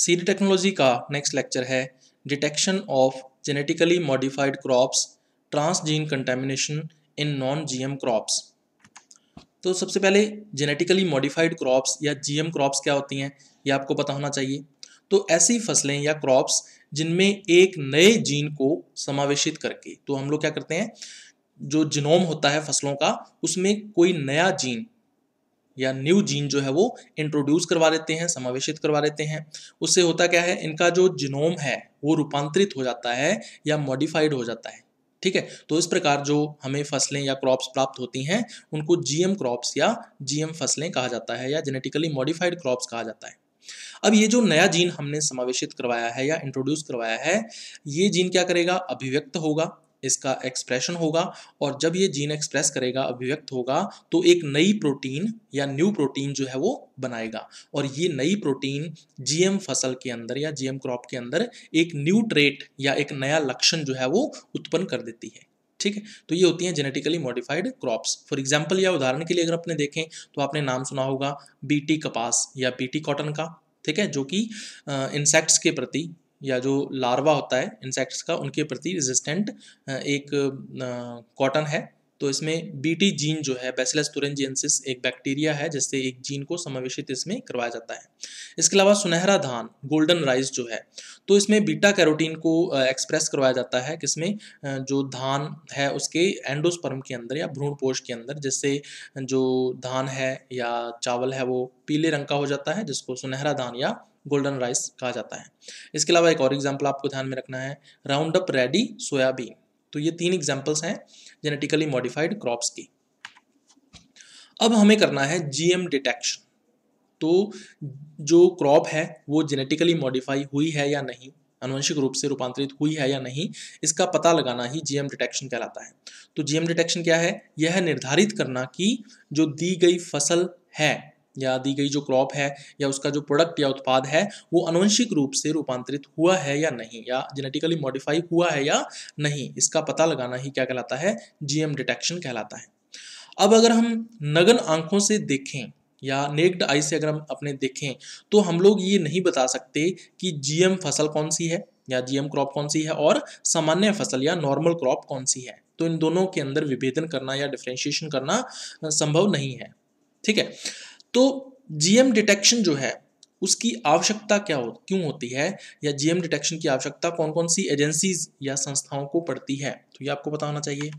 seed technology का next lecture है detection of genetically modified crops transgene contamination in non GM crops तो सबसे पहले जेनेटिकली मॉडिफाइड क्रॉप्स या जीएम क्रॉप्स क्या होती हैं ये आपको पता होना चाहिए तो ऐसी फसलें या क्रॉप्स जिनमें एक नए जीन को समावेशित करके तो हम लोग क्या करते हैं जो जिनोम होता है फसलों का उसमें कोई नया जीन या न्यू जीन जो है वो इंट्रोड्यूस करवा देते हैं समावेशित करवा देते हैं उससे होता क्या है इनका जो जिनोम है वो रूपांतरित हो जाता है या मॉडिफाइड हो जाता है ठीक है तो इस प्रकार जो हमें फसलें या क्रॉप्स प्राप्त होती हैं उनको जीएम क्रॉप्स या जीएम फसलें कहा जाता है या जेनेटिकली मॉडिफाइड क्रॉप्स कहा जाता है अब ये जो नया जीन हमने समावेशित करवाया है या इंट्रोड्यूस करवाया है ये जीन क्या करेगा अभिव्यक्त होगा इसका एक्सप्रेशन होगा और जब ये जीन एक्सप्रेस करेगा अभिव्यक्त होगा तो एक नई प्रोटीन या न्यू प्रोटीन जो है वो बनाएगा और ये नई प्रोटीन जीएम फसल के अंदर या जीएम क्रॉप के अंदर एक न्यू ट्रेट या एक नया लक्षण जो है वो उत्पन्न कर देती है ठीक है तो ये होती हैं genetically modified crops for example या उदाहरण के लिए अगर अपने देखें तो आपने नाम सुना होगा बी कपास या बी कॉटन का ठीक है जो कि इंसेक्ट्स के प्रति या जो लार्वा होता है इंसेक्ट्स का उनके प्रति रेजिस्टेंट एक कॉटन है तो इसमें बीटी जीन जो है बेसिलस तुरंजियंसिस एक बैक्टीरिया है जिससे एक जीन को समावेशित इसमें करवाया जाता है इसके अलावा सुनहरा धान गोल्डन राइस जो है तो इसमें बीटा कैरोटीन को एक्सप्रेस करवाया जाता है किसमें जो धान है उसके एंडोस्पर्म के अंदर या भ्रूण पोष के अंदर जिससे जो धान है या चावल है वो पीले रंग का हो जाता है जिसको सुनहरा धान या गोल्डन राइस कहा जाता है इसके अलावा एक और एग्जाम्पल आपको ध्यान में रखना है राउंड अप रेडी सोयाबीन तो ये तीन एग्जाम्पल्स हैं जेनेटिकली मॉडिफाइड क्रॉप्स की अब हमें करना है जीएम डिटेक्शन तो जो क्रॉप है वो जेनेटिकली मॉडिफाई हुई है या नहीं अनुवंशिक रूप से रूपांतरित हुई है या नहीं इसका पता लगाना ही जीएम डिटेक्शन कहलाता है तो जीएम डिटेक्शन क्या है यह निर्धारित करना कि जो दी गई फसल है या दी गई जो क्रॉप है या उसका जो प्रोडक्ट या उत्पाद है वो अनुवंशिक रूप से रूपांतरित हुआ है या नहीं या जेनेटिकली मॉडिफाई हुआ है या नहीं इसका पता लगाना ही क्या कहलाता है जीएम डिटेक्शन कहलाता है अब अगर हम नगन आंखों से देखें या नेक्ड आई से अगर हम अपने देखें तो हम लोग ये नहीं बता सकते कि जीएम फसल कौन सी है या जीएम क्रॉप कौन सी है और सामान्य फसल या नॉर्मल क्रॉप कौन सी है तो इन दोनों के अंदर विभेदन करना या डिफ्रेंशिएशन करना संभव नहीं है ठीक है तो जीएम डिटेक्शन जो है उसकी आवश्यकता क्या हो क्यों होती है या जीएम डिटेक्शन की आवश्यकता कौन कौन सी एजेंसीज या संस्थाओं को पड़ती है तो ये आपको पता होना चाहिए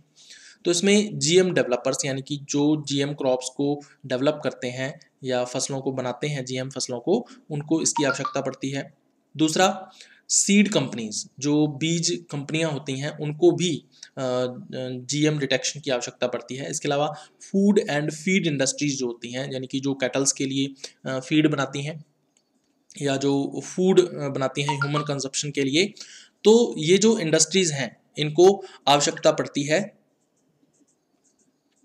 तो इसमें जीएम डेवलपर्स यानी कि जो जीएम क्रॉप्स को डेवलप करते हैं या फसलों को बनाते हैं जीएम फसलों को उनको इसकी आवश्यकता पड़ती है दूसरा सीड कंपनीज जो बीज कंपनियां होती हैं उनको भी जीएम डिटेक्शन की आवश्यकता पड़ती है इसके अलावा फूड एंड फीड इंडस्ट्रीज जो होती हैं यानी कि जो कैटल्स के लिए फीड बनाती हैं या जो फूड बनाती हैं ह्यूमन कंजप्शन के लिए तो ये जो इंडस्ट्रीज़ हैं इनको आवश्यकता पड़ती है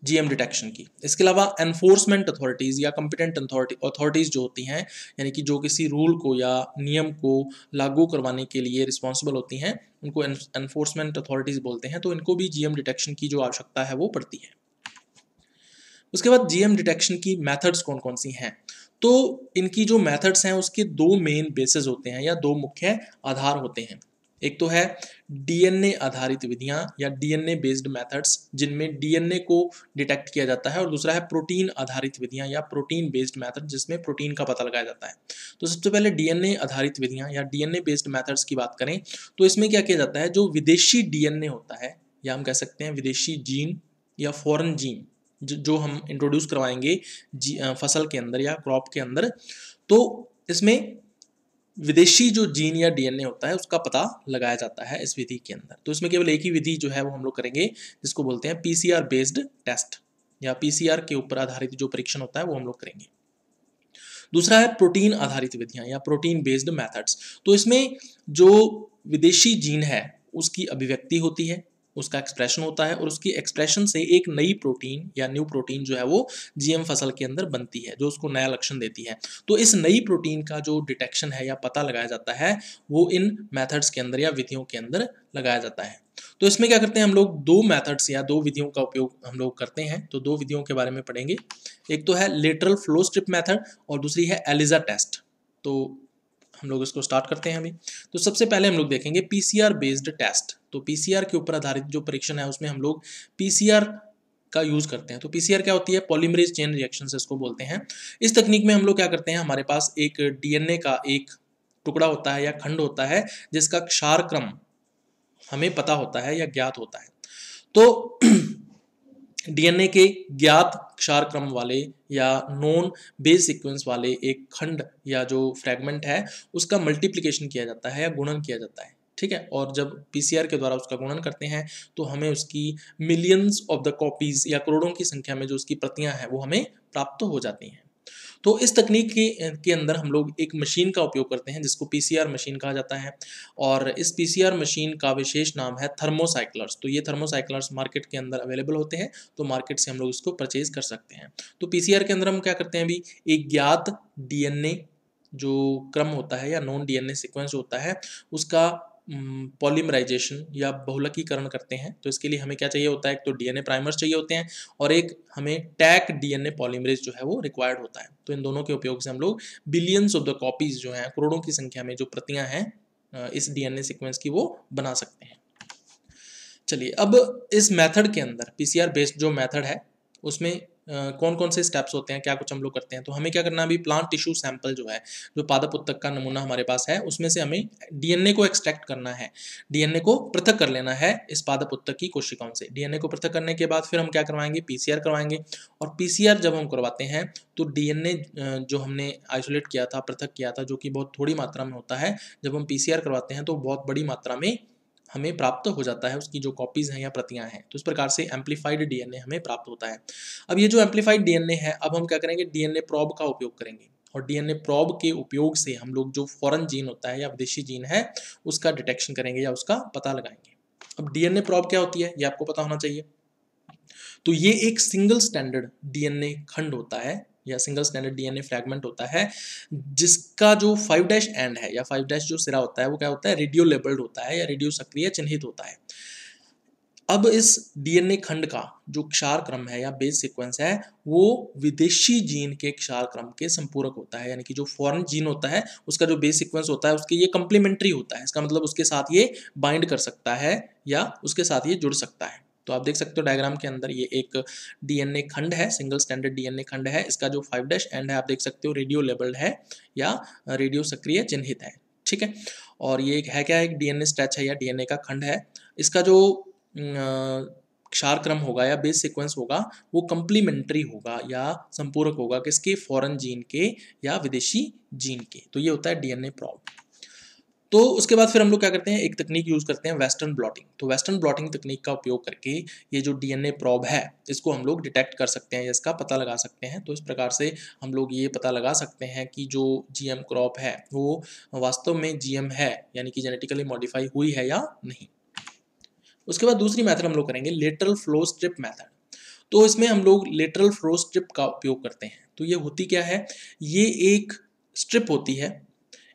जीएम डिटेक्शन की इसके अलावा एनफोर्समेंट अथॉरिटीज़ या कम्पिटेंट अथॉरिटीज़ जो होती हैं यानी कि जो किसी रूल को या नियम को लागू करवाने के लिए रिस्पॉन्सिबल होती हैं उनको एनफोर्समेंट अथॉरिटीज़ बोलते हैं तो इनको भी जीएम डिटेक्शन की जो आवश्यकता है वो पड़ती है उसके बाद जीएम डिटेक्शन की मैथड्स कौन कौन सी हैं तो इनकी जो मैथड्स हैं उसके दो मेन बेसिस होते हैं या दो मुख्य आधार होते हैं एक तो है डीएनए आधारित विधियां या डीएनए बेस्ड मेथड्स जिनमें डीएनए को डिटेक्ट किया जाता है और दूसरा है प्रोटीन आधारित विधियां या प्रोटीन बेस्ड मेथड जिसमें प्रोटीन का पता लगाया जाता है तो सबसे पहले डीएनए आधारित विधियां या डीएनए बेस्ड मेथड्स की बात करें तो इसमें क्या किया जाता है जो विदेशी डीएनए होता है या हम कह सकते हैं विदेशी जीन या फॉरन जीन जो हम इंट्रोड्यूस करवाएंगे फसल के अंदर या क्रॉप के अंदर तो इसमें विदेशी जो जीन या डीएनए होता है उसका पता लगाया जाता है इस विधि के अंदर तो इसमें केवल एक ही विधि जो है वो हम लोग करेंगे जिसको बोलते हैं पीसीआर बेस्ड टेस्ट या पीसीआर के ऊपर आधारित जो परीक्षण होता है वो हम लोग करेंगे दूसरा है प्रोटीन आधारित विधियां या प्रोटीन बेस्ड मैथड्स तो इसमें जो विदेशी जीन है उसकी अभिव्यक्ति होती है उसका एक्सप्रेशन होता है और उसकी एक्सप्रेशन से एक नई प्रोटीन या न्यू प्रोटीन जो है वो जीएम फसल के अंदर बनती है जो उसको नया लक्षण देती है तो इस नई प्रोटीन का जो डिटेक्शन है या पता लगाया जाता है वो इन मैथड्स के अंदर या विधियों के अंदर लगाया जाता है तो इसमें क्या करते हैं हम लोग दो मेथड्स या दो विधियों का उपयोग हम लोग करते हैं तो दो विधियों के बारे में पढ़ेंगे एक तो है लेटरल फ्लो स्ट्रिप मेथड और दूसरी है एलिजा टेस्ट तो हम लोग इसको स्टार्ट करते हैं अभी तो सबसे पहले हम लोग देखेंगे पीसीआर बेस्ड टेस्ट तो पीसीआर के ऊपर आधारित जो परीक्षण है उसमें हम लोग पीसीआर का यूज़ करते हैं तो पीसीआर क्या होती है पॉलीमरेज चेन रिएक्शन इसको बोलते हैं इस तकनीक में हम लोग क्या करते हैं हमारे पास एक डीएनए का एक टुकड़ा होता है या खंड होता है जिसका क्षार क्रम हमें पता होता है या ज्ञात होता है तो डीएनए के ज्ञात क्षार क्रम वाले या नॉन बेस सीक्वेंस वाले एक खंड या जो फ्रैगमेंट है उसका मल्टीप्लिकेशन किया जाता है या गुणन किया जाता है ठीक है और जब पीसीआर के द्वारा उसका गुणन करते हैं तो हमें उसकी मिलियंस ऑफ द कॉपीज़ या करोड़ों की संख्या में जो उसकी प्रतियां हैं वो हमें प्राप्त हो जाती हैं तो इस तकनीक के के अंदर हम लोग एक मशीन का उपयोग करते हैं जिसको पी मशीन कहा जाता है और इस पी मशीन का विशेष नाम है थर्मोसाइक्लर्स तो ये थर्मोसाइक्लर्स मार्केट के अंदर अवेलेबल होते हैं तो मार्केट से हम लोग इसको परचेज कर सकते हैं तो पी के अंदर हम क्या करते हैं अभी एक ज्ञात डी जो क्रम होता है या नॉन डीएनए सीक्वेंस होता है उसका पॉलीमराइजेशन या बहुलकीकरण करते हैं तो इसके लिए हमें क्या चाहिए होता है एक तो डीएनए प्राइमर्स चाहिए होते हैं और एक हमें टैक डीएनए पॉलीमरेज जो है वो रिक्वायर्ड होता है तो इन दोनों के उपयोग से हम लोग बिलियंस ऑफ द कॉपीज जो हैं करोड़ों की संख्या में जो प्रतियां हैं इस डीएनए सिक्वेंस की वो बना सकते हैं चलिए अब इस मैथड के अंदर पीसीआर बेस्ड जो मैथड है उसमें कौन कौन से स्टेप्स होते हैं क्या कुछ हम लोग करते हैं तो हमें क्या करना है अभी प्लांट टिश्यू सैंपल जो है जो पादप उत्तक का नमूना हमारे पास है उसमें से हमें डीएनए को एक्सट्रैक्ट करना है डीएनए को पृथक कर लेना है इस पादप उत्तक की कोशिकाओं से डीएनए को पृथक करने के बाद फिर हम क्या करवाएंगे पीसीआर करवाएंगे और पीसीआर जब हम करवाते हैं तो डीएनए जो हमने आइसोलेट किया था पृथक किया था जो कि बहुत थोड़ी मात्रा में होता है जब हम पीसीआर करवाते हैं तो बहुत बड़ी मात्रा में हमें प्राप्त हो जाता है उसकी जो कॉपीज़ हैं या प्रतियां हैं तो इस प्रकार से एम्पलीफाइड डीएनए हमें प्राप्त होता है अब ये जो एम्पलीफाइड डीएनए है अब हम क्या करेंगे डीएनए प्रॉब का उपयोग करेंगे और डीएनए प्रॉब के उपयोग से हम लोग जो फॉरन जीन होता है या विदेशी जीन है उसका डिटेक्शन करेंगे या उसका पता लगाएंगे अब डीएनए प्रॉब क्या होती है ये आपको पता होना चाहिए तो ये एक सिंगल स्टैंडर्ड डीएनए खंड होता है या सिंगल स्टैंडर्ड डीएनए फ्रैगमेंट होता है जिसका जो फाइव डैश एंड है या फाइव डैश जो सिरा होता है वो क्या होता है रेडियो लेबल्ड होता है या रेडियो सक्रिय चिन्हित होता है अब इस डीएनए खंड का जो क्षार क्रम है या बेस सीक्वेंस है वो विदेशी जीन के क्षार क्रम के संपूरक होता है यानी कि जो फॉरेन जीन होता है उसका जो बेस सीक्वेंस होता है उसके ये कंप्लीमेंट्री होता है इसका मतलब उसके साथ ये बाइंड कर सकता है या उसके साथ ये जुड़ सकता है तो आप देख सकते हो डायग्राम के अंदर ये एक डीएनए खंड है सिंगल स्टैंडर्ड डीएनए खंड है इसका जो फाइव डैश एंड है आप देख सकते हो रेडियो लेबल्ड है या रेडियो सक्रिय चिन्हित है ठीक है और ये है क्या एक डीएनए स्ट्रेच है या डीएनए का खंड है इसका जो क्षारक्रम होगा या बेस सिक्वेंस होगा वो कंप्लीमेंट्री होगा या संपूरक होगा किसके फॉरन जीन के या विदेशी जीन के तो ये होता है डीएनए प्रॉब्लम तो उसके बाद फिर हम लोग क्या करते हैं एक तकनीक यूज़ करते हैं वेस्टर्न ब्लॉटिंग तो वेस्टर्न ब्लॉटिंग तकनीक का उपयोग करके ये जो डीएनए प्रॉब है इसको हम लोग डिटेक्ट कर सकते हैं इसका पता लगा सकते हैं तो इस प्रकार से हम लोग ये पता लगा सकते हैं कि जो जीएम क्रॉप है वो वास्तव में जीएम है यानी कि जेनेटिकली मॉडिफाई हुई है या नहीं उसके बाद दूसरी मैथड हम लोग करेंगे लेटरल फ्लो स्ट्रिप मैथड तो इसमें हम लोग लेटरल फ्लो स्ट्रिप का उपयोग करते हैं तो ये होती क्या है ये एक स्ट्रिप होती है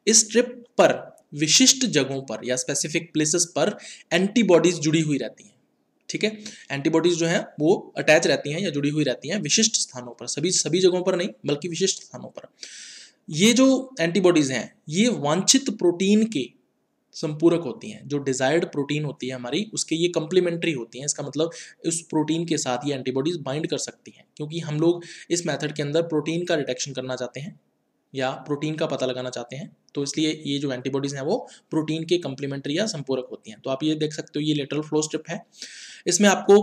इस स्ट्रिप पर विशिष्ट जगहों पर या स्पेसिफिक प्लेसेस पर एंटीबॉडीज जुड़ी हुई रहती हैं ठीक है एंटीबॉडीज जो है वो अटैच रहती हैं या जुड़ी हुई रहती हैं विशिष्ट स्थानों पर सभी सभी जगहों पर नहीं बल्कि विशिष्ट स्थानों पर ये जो एंटीबॉडीज हैं ये वांछित प्रोटीन के संपूरक होती हैं जो डिजायर्ड प्रोटीन होती है हमारी उसके ये कंप्लीमेंट्री होती हैं इसका मतलब उस प्रोटीन के साथ ये एंटीबॉडीज़ बाइंड कर सकती हैं क्योंकि हम लोग इस मेथड के अंदर प्रोटीन का डिटेक्शन करना चाहते हैं या प्रोटीन का पता लगाना चाहते हैं तो इसलिए ये जो एंटीबॉडीज़ हैं वो प्रोटीन के कंप्लीमेंट्री या संपूरक होती हैं तो आप ये देख सकते हो ये लेटरल फ्लो स्ट्रिप है इसमें आपको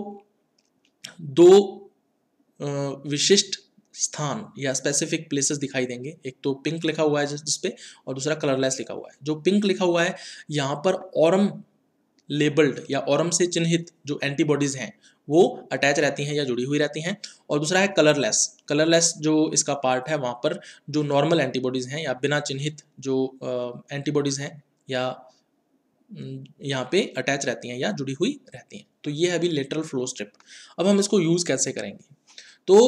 दो विशिष्ट स्थान या स्पेसिफिक प्लेसेस दिखाई देंगे एक तो पिंक लिखा हुआ है जिसपे और दूसरा कलरलेस लिखा हुआ है जो पिंक लिखा हुआ है यहाँ पर औरम लेबल्ड या औरम से चिन्हित जो एंटीबॉडीज़ हैं वो अटैच रहती हैं या जुड़ी हुई रहती हैं और दूसरा है कलरलेस कलरलेस जो इसका पार्ट है वहाँ पर जो नॉर्मल एंटीबॉडीज़ हैं या बिना चिन्हित जो एंटीबॉडीज़ हैं या यहाँ पे अटैच रहती हैं या जुड़ी हुई रहती हैं तो ये है अभी लेटरल फ्लो स्ट्रिप अब हम इसको यूज़ कैसे करेंगे तो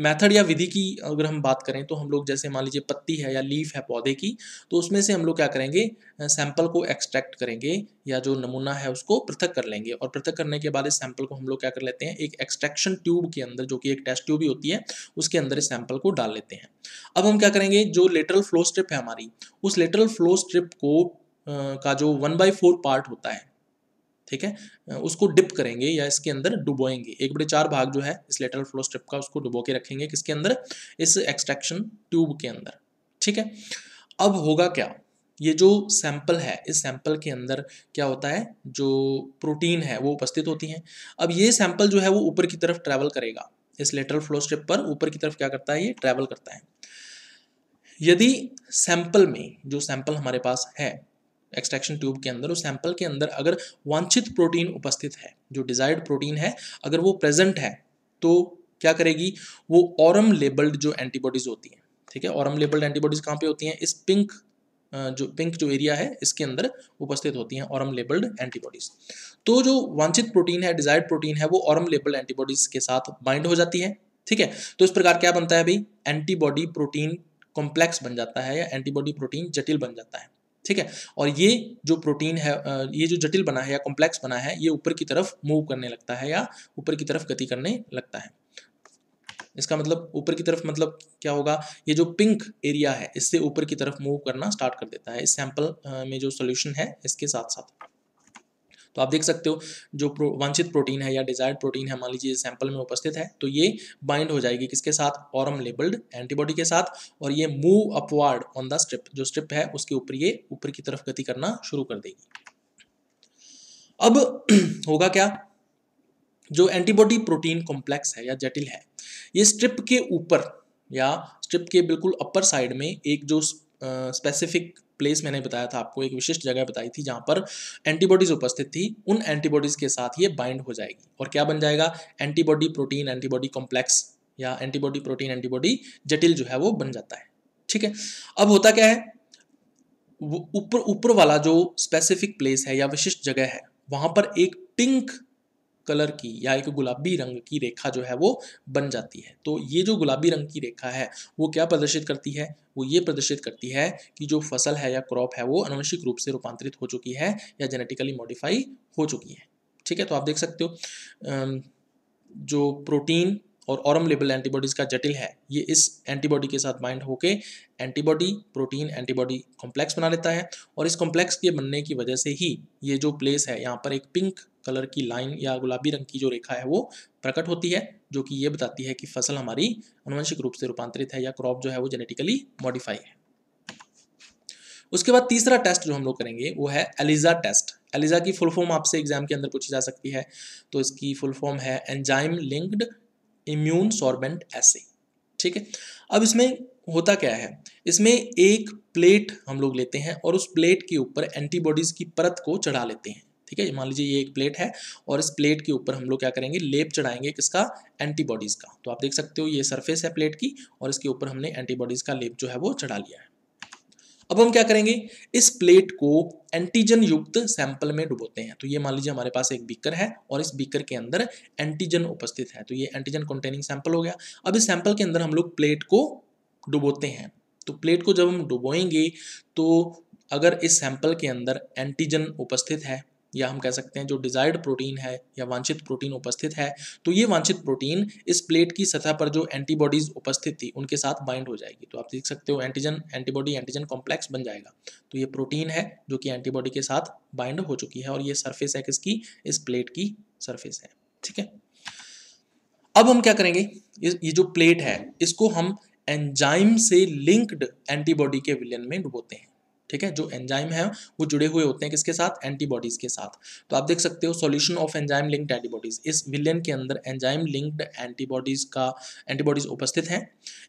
मेथड या विधि की अगर हम बात करें तो हम लोग जैसे मान लीजिए पत्ती है या लीफ है पौधे की तो उसमें से हम लोग क्या करेंगे सैंपल को एक्सट्रैक्ट करेंगे या जो नमूना है उसको पृथक कर लेंगे और पृथक करने के बाद इस सैंपल को हम लोग क्या कर लेते हैं एक एक्सट्रैक्शन ट्यूब के अंदर जो कि एक टेस्ट ट्यूब ही होती है उसके अंदर इस सैंपल को डाल लेते हैं अब हम क्या करेंगे जो लेटरल फ्लो स्ट्रिप है हमारी उस लेटरल फ्लो स्ट्रिप को आ, का जो वन बाई फोर पार्ट होता है ठीक है उसको डिप करेंगे या इसके अंदर डुबोएंगे एक बड़े चार भाग जो है इस लेटरल फ्लो स्ट्रिप का उसको डुबो के रखेंगे किसके अंदर इस एक्सट्रैक्शन ट्यूब के अंदर ठीक है अब होगा क्या ये जो सैंपल है इस सैंपल के अंदर क्या होता है जो प्रोटीन है वो उपस्थित होती हैं अब ये सैंपल जो है वो ऊपर की तरफ ट्रैवल करेगा इस लेटरल फ्लो स्ट्रिप पर ऊपर की तरफ क्या करता है ये ट्रैवल करता है यदि सैंपल में जो सैंपल हमारे पास है एक्सट्रैक्शन ट्यूब के अंदर उस सैंपल के अंदर अगर वांछित प्रोटीन उपस्थित है जो डिजायर्ड प्रोटीन है अगर वो प्रेजेंट है तो क्या करेगी वो ऑरम लेबल्ड जो एंटीबॉडीज होती हैं ठीक है ऑरम लेबल्ड एंटीबॉडीज कहाँ पे होती हैं इस पिंक जो पिंक जो एरिया है इसके अंदर उपस्थित होती हैं ऑरम लेबल्ड एंटीबॉडीज तो जो वांछित प्रोटीन है डिजायर्ड प्रोटीन है वो ऑरम लेबल्ड एंटीबॉडीज के साथ बाइंड हो जाती है ठीक है तो इस प्रकार क्या बनता है भाई एंटीबॉडी प्रोटीन कॉम्प्लेक्स बन जाता है या एंटीबॉडी प्रोटीन जटिल बन जाता है ठीक है और ये जो प्रोटीन है ये जो जटिल बना है या कॉम्प्लेक्स बना है ये ऊपर की तरफ मूव करने लगता है या ऊपर की तरफ गति करने लगता है इसका मतलब ऊपर की तरफ मतलब क्या होगा ये जो पिंक एरिया है इससे ऊपर की तरफ मूव करना स्टार्ट कर देता है इस सैंपल में जो सोल्यूशन है इसके साथ साथ तो आप देख सकते हो जो प्रो, वांछित प्रोटीन है या डिजायर्ड प्रोटीन है मान लीजिए सैंपल में उपस्थित है तो ये बाइंड हो जाएगी किसके साथ ऑरम लेबल्ड एंटीबॉडी के साथ और ये move upward on the strip जो स्ट्रिप है उसके ऊपर ये ऊपर की तरफ गति करना शुरू कर देगी अब होगा क्या जो एंटीबॉडी प्रोटीन कॉम्प्लेक्स है या जटिल है ये स्ट्रिप के ऊपर या स्ट्रिप के बिल्कुल अपर साइड में एक जो स्पेसिफिक प्लेस मैंने बताया था आपको एक विशिष्ट जगह बताई थी जहाँ पर एंटीबॉडीज़ उपस्थित थी उन एंटीबॉडीज़ के साथ ये बाइंड हो जाएगी और क्या बन जाएगा एंटीबॉडी प्रोटीन एंटीबॉडी कॉम्प्लेक्स या एंटीबॉडी प्रोटीन एंटीबॉडी जटिल जो है वो बन जाता है ठीक है अब होता क्या है ऊपर ऊपर वाला जो स्पेसिफिक प्लेस है या विशिष्ट जगह है वहाँ पर एक पिंक कलर की या एक गुलाबी रंग की रेखा जो है वो बन जाती है तो ये जो गुलाबी रंग की रेखा है वो क्या प्रदर्शित करती है वो ये प्रदर्शित करती है कि जो फसल है या क्रॉप है वो अनुवंशिक रूप से रूपांतरित हो चुकी है या जेनेटिकली मॉडिफाई हो चुकी है ठीक है तो आप देख सकते हो जो प्रोटीन और ऑरम लेबल एंटीबॉडीज़ का जटिल है ये इस एंटीबॉडी के साथ बाइंड होकर एंटीबॉडी प्रोटीन एंटीबॉडी कॉम्प्लेक्स बना लेता है और इस कॉम्प्लेक्स के बनने की वजह से ही ये जो प्लेस है यहाँ पर एक पिंक कलर की लाइन या गुलाबी रंग की जो रेखा है वो प्रकट होती है जो कि ये बताती है कि फसल हमारी अनुवंशिक रूप से रूपांतरित है या क्रॉप जो है वो जेनेटिकली मॉडिफाई है उसके बाद तीसरा टेस्ट जो हम लोग करेंगे वो है एलिजा टेस्ट एलिजा की फुल फॉर्म आपसे एग्जाम के अंदर पूछी जा सकती है तो इसकी फुल फॉर्म है एंजाइम लिंक्ड इम्यून सॉर्बेंट ऐसे ठीक है अब इसमें होता क्या है इसमें एक प्लेट हम लोग लेते हैं और उस प्लेट के ऊपर एंटीबॉडीज़ की परत को चढ़ा लेते हैं ठीक है मान लीजिए ये एक प्लेट है और इस प्लेट के ऊपर हम लोग क्या करेंगे लेप चढ़ाएंगे किसका एंटीबॉडीज़ का तो आप देख सकते हो ये सरफेस है प्लेट की और इसके ऊपर हमने एंटीबॉडीज़ का लेप जो है वो चढ़ा लिया है अब हम क्या करेंगे इस प्लेट को एंटीजन युक्त सैंपल में डुबोते हैं तो ये मान लीजिए हमारे पास एक बीकर है और इस बीकर के अंदर एंटीजन उपस्थित है तो ये एंटीजन कंटेनिंग सैंपल हो गया अब इस सैंपल के अंदर हम लोग प्लेट को डुबोते हैं तो प्लेट को जब हम डुबोएंगे तो अगर इस सैंपल के अंदर एंटीजन उपस्थित है या हम कह सकते हैं जो डिज़ायर्ड प्रोटीन है या वांछित प्रोटीन उपस्थित है तो ये वांछित प्रोटीन इस प्लेट की सतह पर जो एंटीबॉडीज़ उपस्थित थी उनके साथ बाइंड हो जाएगी तो आप देख सकते हो एंटीजन एंटीबॉडी एंटीजन कॉम्प्लेक्स बन जाएगा तो ये प्रोटीन है जो कि एंटीबॉडी के साथ बाइंड हो चुकी है और ये सरफेस है किसकी इस प्लेट की सरफेस है ठीक है अब हम क्या करेंगे ये जो प्लेट है इसको हम एंजाइम से लिंक्ड एंटीबॉडी के विलयन में डुबोते हैं ठीक है जो एंजाइम है वो जुड़े हुए होते हैं किसके साथ एंटीबॉडीज़ के साथ तो आप देख सकते हो solution of enzyme linked antibodies इस विलियन के अंदर एंजाइम लिंक्ड एंटीबॉडीज़ का एंटीबॉडीज़ उपस्थित हैं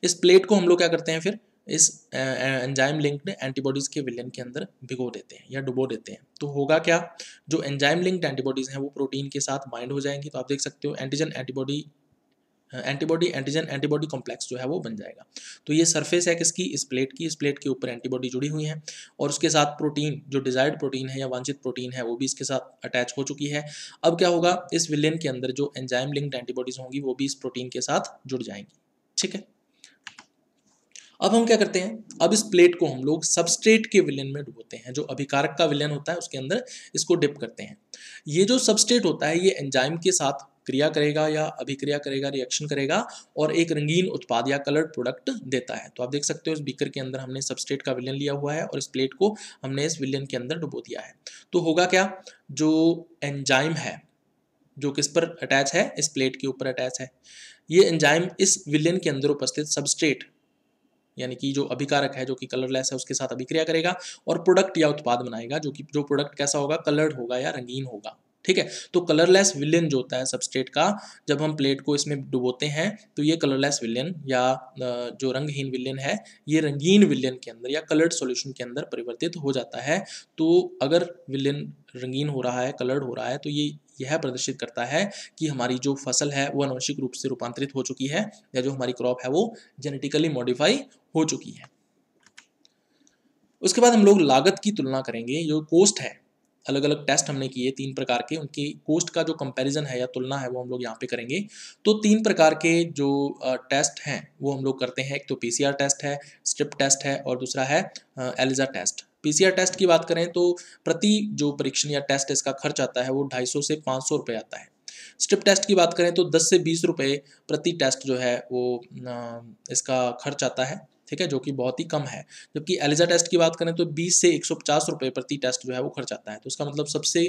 इस प्लेट को हम लोग क्या करते हैं फिर इस एंजाइम लिंक्ड एंटीबॉडीज़ के विलियन के अंदर भिगो देते हैं या डुबो देते हैं तो होगा क्या जो एंजाइम लिंक्ड एंटीबॉडीज़ हैं वो प्रोटीन के साथ बाइंड हो जाएंगी तो आप देख सकते हो antigen antibody antibody antigen antibody complex जो है वो बन जाएगा तो ये सरफेस है किसकी इस प्लेट की इस प्लेट के ऊपर एंटीबॉडी जुड़ी हुई है और उसके साथ प्रोटीन जो डिजायर्ड प्रोटीन है या वांछित प्रोटीन है वो भी इसके साथ अटैच हो चुकी है अब क्या होगा इस विलेन के अंदर जो एंजाइम लिंक्ड एंटीबॉडीज होंगी वो भी इस प्रोटीन के साथ जुड़ जाएंगी ठीक है अब हम क्या करते हैं अब इस प्लेट को हम लोग सबस्ट्रेट के विलन में डुबोते हैं जो अभिकारक का विलन होता है उसके अंदर इसको डिप करते हैं ये जो सबस्ट्रेट होता है ये एंजाइम के साथ क्रिया करेगा या अभिक्रिया करेगा रिएक्शन करेगा और एक रंगीन उत्पाद या कलर्ड प्रोडक्ट देता है तो आप देख सकते हो इस बीकर के अंदर हमने सबस्ट्रेट का विलियन लिया हुआ है और इस प्लेट को हमने इस विलियन के अंदर डुबो दिया है तो होगा क्या जो एंजाइम है जो किस पर अटैच है इस प्लेट के ऊपर अटैच है ये एंजाइम इस विलियन के अंदर उपस्थित सबस्ट्रेट यानी कि जो अभिकारक है जो कि कलरलेस है उसके साथ अभिक्रिया करेगा और प्रोडक्ट या उत्पाद बनाएगा जो कि जो प्रोडक्ट कैसा होगा कलर्ड होगा या रंगीन होगा ठीक है तो कलरलेस विलियन जो होता है सबस्टेट का जब हम प्लेट को इसमें डुबोते हैं तो ये कलरलेस विलियन या जो रंगहीन विलियन है ये रंगीन विलियन के अंदर या कलर्ड सॉल्यूशन के अंदर परिवर्तित हो जाता है तो अगर विलियन रंगीन हो रहा है कलर्ड हो रहा है तो ये यह प्रदर्शित करता है कि हमारी जो फसल है वो अनुवंशिक रूप से रूपांतरित हो चुकी है या जो हमारी क्रॉप है वो जेनेटिकली मॉडिफाई हो चुकी है उसके बाद हम लोग लागत की तुलना करेंगे जो कोस्ट है अलग अलग टेस्ट हमने किए तीन प्रकार के उनकी कोस्ट का जो कंपैरिजन है या तुलना है वो हम लोग यहाँ पे करेंगे तो तीन प्रकार के जो टेस्ट हैं वो हम लोग करते हैं एक तो पीसीआर टेस्ट है स्ट्रिप टेस्ट है और दूसरा है एलिजा टेस्ट पीसीआर टेस्ट की बात करें तो प्रति जो परीक्षण या टेस्ट इसका खर्च आता है वो ढाई से पाँच सौ आता है स्ट्रिप टेस्ट की बात करें तो दस से बीस रुपये प्रति टेस्ट जो है वो इसका खर्च आता है ठीक है जो कि बहुत ही कम है जबकि एलिजा टेस्ट की बात करें तो बीस से एक सौ पचास रुपये प्रति टेस्ट जो है वो खर्च आता है तो उसका मतलब सबसे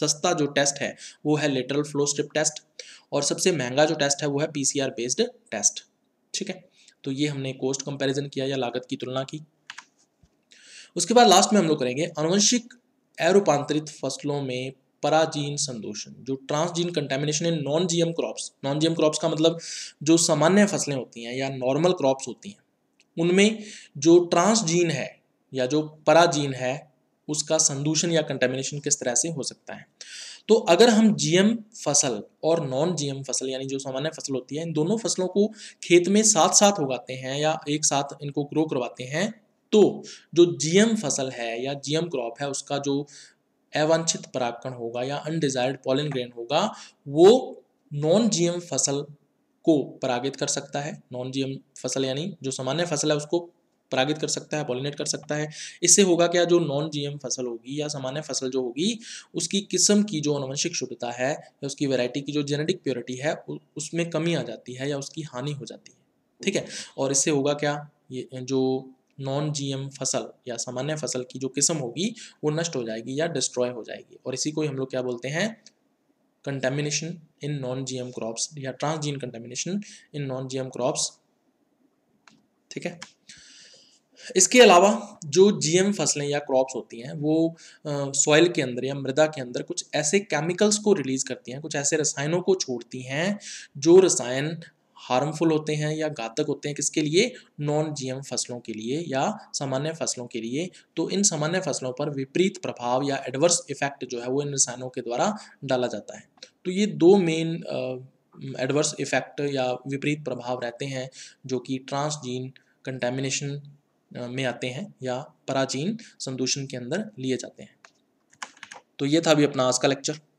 सस्ता जो टेस्ट है वो है लेटरल फ्लो स्ट्रिप टेस्ट और सबसे महंगा जो टेस्ट है वो है पीसीआर बेस्ड टेस्ट ठीक है तो ये हमने कोस्ट कंपेरिजन किया या लागत की तुलना की उसके बाद लास्ट में हम लोग करेंगे अनुवंशिक अरूपांतरित फसलों में पराजीन संदोषण जो transgene contamination in non GM crops non GM crops का मतलब जो सामान्य फसलें होती हैं या नॉर्मल क्रॉप्स होती हैं उनमें जो ट्रांसजीन है या जो पराजीन है उसका संदूषण या कंटेमिनेशन किस तरह से हो सकता है तो अगर हम जीएम फसल और नॉन जीएम फसल यानी जो सामान्य फसल होती है इन दोनों फसलों को खेत में साथ साथ उगाते हैं या एक साथ इनको ग्रो करवाते हैं तो जो जीएम फसल है या जीएम क्रॉप है उसका जो अवांछित परागकण होगा या अनडिजायर्ड पॉलिन ग्रेन होगा वो नॉन जीएम फसल को परागित कर सकता है नॉन जीएम फसल यानी जो सामान्य फसल है उसको परागित कर सकता है पॉलिनेट कर सकता है इससे होगा क्या जो नॉन जीएम फसल होगी या सामान्य फसल जो होगी उसकी किस्म की जो अनुवंशिक शुद्धता है या उसकी वैरायटी की जो जेनेटिक प्योरिटी है उसमें कमी आ जाती है या उसकी हानि हो जाती है ठीक है और इससे होगा क्या ये जो नॉन जीएम फसल या सामान्य फसल की जो किस्म होगी वो नष्ट हो जाएगी या डिस्ट्रॉय हो जाएगी और इसी को हम लोग क्या बोलते हैं contamination in non GM crops या transgene contamination in non GM crops ठीक है इसके अलावा जो जीएम फसलें या क्रॉप्स होती हैं वो सॉइल के अंदर या मृदा के अंदर कुछ ऐसे केमिकल्स को रिलीज़ करती हैं कुछ ऐसे रसायनों को छोड़ती हैं जो रसायन हार्मफुल होते हैं या घातक होते हैं किसके लिए नॉन जीएम फसलों के लिए या सामान्य फसलों के लिए तो इन सामान्य फसलों पर विपरीत प्रभाव या एडवर्स इफेक्ट जो है वो इन रसायनों के द्वारा डाला जाता है तो ये दो मेन एडवर्स इफेक्ट या विपरीत प्रभाव रहते हैं जो कि ट्रांसजीन कंटेमिनेशन में आते हैं या पराजीन संदूषण के अंदर लिए जाते हैं तो ये था अभी अपना आज का लेक्चर